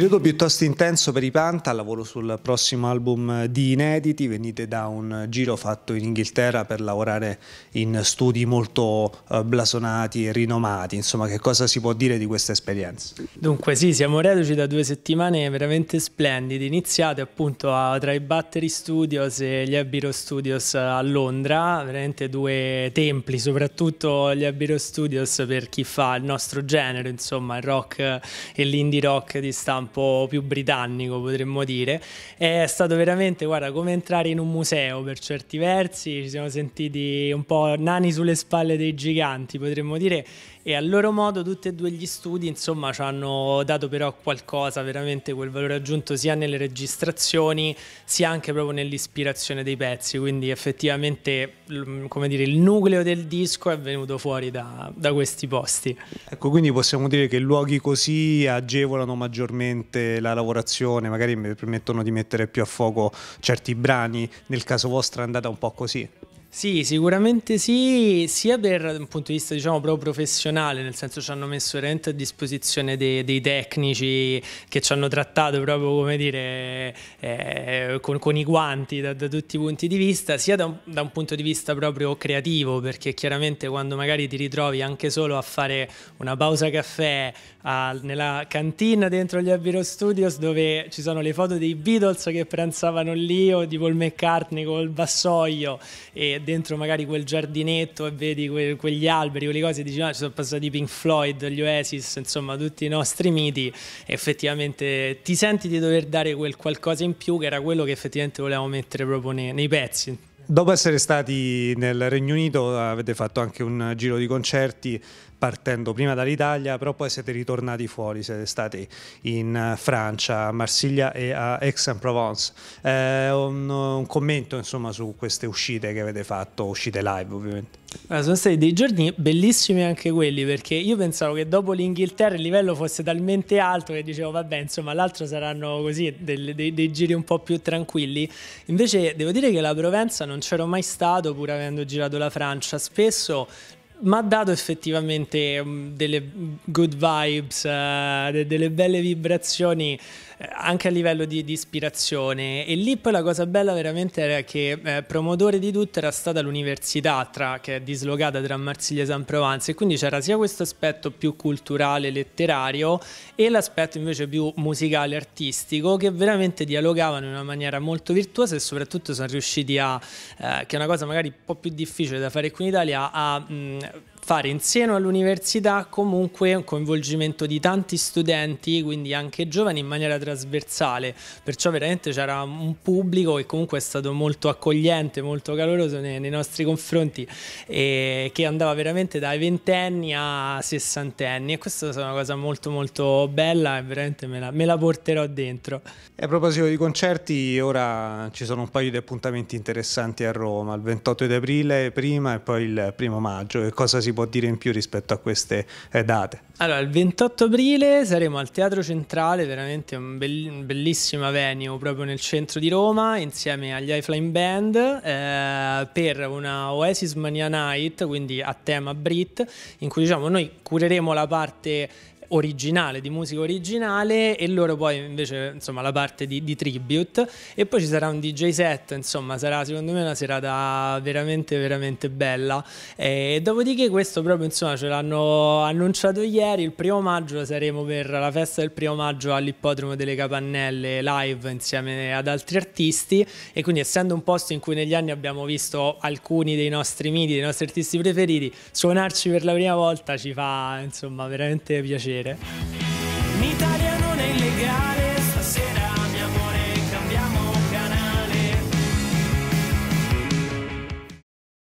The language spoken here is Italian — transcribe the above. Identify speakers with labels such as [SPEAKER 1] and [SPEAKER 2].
[SPEAKER 1] Periodo piuttosto intenso per i Panta, lavoro sul prossimo album di inediti, venite da un giro fatto in Inghilterra per lavorare in studi molto eh, blasonati e rinomati, insomma che cosa si può dire di questa esperienza?
[SPEAKER 2] Dunque sì, siamo reduci da due settimane veramente splendide, iniziate appunto a, tra i Battery Studios e gli Abbiro Studios a Londra, veramente due templi, soprattutto gli Abbiro Studios per chi fa il nostro genere, insomma il rock e l'indie rock di stampa un più britannico potremmo dire. È stato veramente, guarda, come entrare in un museo per certi versi, ci siamo sentiti un po' nani sulle spalle dei giganti potremmo dire e a loro modo tutti e due gli studi insomma ci hanno dato però qualcosa veramente quel valore aggiunto sia nelle registrazioni sia anche proprio nell'ispirazione dei pezzi quindi effettivamente come dire il nucleo del disco è venuto fuori da, da questi posti
[SPEAKER 1] ecco quindi possiamo dire che luoghi così agevolano maggiormente differente la lavorazione, magari mi permettono di mettere più a fuoco certi brani, nel caso vostro è andata un po'
[SPEAKER 2] così? Sì, sicuramente sì, sia per un punto di vista diciamo proprio professionale, nel senso ci hanno messo veramente a disposizione dei, dei tecnici che ci hanno trattato proprio come dire eh, con, con, i guanti da, da, tutti i punti di vista, sia da un, da un, punto di vista proprio creativo, perché chiaramente quando magari ti ritrovi anche solo a fare una pausa caffè a, nella cantina dentro gli Abbiro Studios dove ci sono le foto dei Beatles che pranzavano lì o di Paul McCartney col vassoio e dentro magari quel giardinetto e vedi que- quegli alberi, quelle cose, dici no, ah, ci sono passati Pink Floyd, gli Oasis, insomma tutti i nostri miti, effettivamente ti senti di dover dare quel qualcosa in più che era quello che effettivamente volevamo mettere proprio nei, nei pezzi.
[SPEAKER 1] Dopo essere stati nel Regno Unito avete fatto anche un giro di concerti partendo prima dall'Italia, però poi siete ritornati fuori, siete stati in eh, Francia, a Marsiglia e a Aix-en-Provence. Eh, un, un, commento insomma su queste uscite che avete fatto, uscite live ovviamente.
[SPEAKER 2] Allora, sono stati dei giorni bellissimi anche quelli perché io pensavo che dopo l'Inghilterra il livello fosse talmente alto che dicevo vabbè insomma l'altro saranno così dei, dei, dei giri un po' più tranquilli invece devo dire che la Provenza non c'ero mai stato pur avendo girato la Francia spesso mi ha dato effettivamente mm, delle good vibes, eh, delle belle vibrazioni. Eh, anche a livello di, di, ispirazione e lì poi la cosa bella veramente era che eh, promotore di tutto era stata l'università tra, che è dislocata tra Marsiglia e San Provence e quindi c'era sia questo aspetto più culturale, letterario e l'aspetto invece più musicale, artistico che veramente dialogavano in una maniera molto virtuosa e soprattutto sono riusciti a, eh, che è una cosa magari un po' più difficile da fare qui in Italia, a mh, fare insieme all'università comunque un coinvolgimento di tanti studenti, quindi anche giovani in maniera trasversale, perciò veramente c'era un pubblico che comunque è stato molto accogliente, molto caloroso nei, nei nostri confronti e che andava veramente dai ventenni a sessantenni e questa è una cosa molto molto bella e veramente me la, me la porterò dentro. E a proposito di
[SPEAKER 1] concerti, ora ci sono un paio di appuntamenti
[SPEAKER 2] interessanti a Roma,
[SPEAKER 1] il 28 di aprile prima e poi il primo maggio, che cosa si può può dire in più rispetto a queste eh, date?
[SPEAKER 2] Allora, il 28 aprile saremo al Teatro Centrale, veramente un, bell- un venue proprio nel centro di Roma, insieme agli High Band, eh, per una Oasis Mania Night, quindi a tema Brit, in cui diciamo noi cureremo la parte originale, di musica originale e loro poi invece insomma la parte di, di, tribute e poi ci sarà un DJ set, insomma sarà secondo me una serata veramente veramente bella e dopodiché questo proprio insomma ce l'hanno annunciato ieri, il primo maggio saremo per la festa del primo maggio all'ippodromo delle Capannelle live insieme ad altri artisti e quindi essendo un posto in cui negli anni abbiamo visto alcuni dei nostri miti, dei nostri artisti preferiti, suonarci per la prima volta ci fa insomma veramente piacere vedere. In Italia non è illegale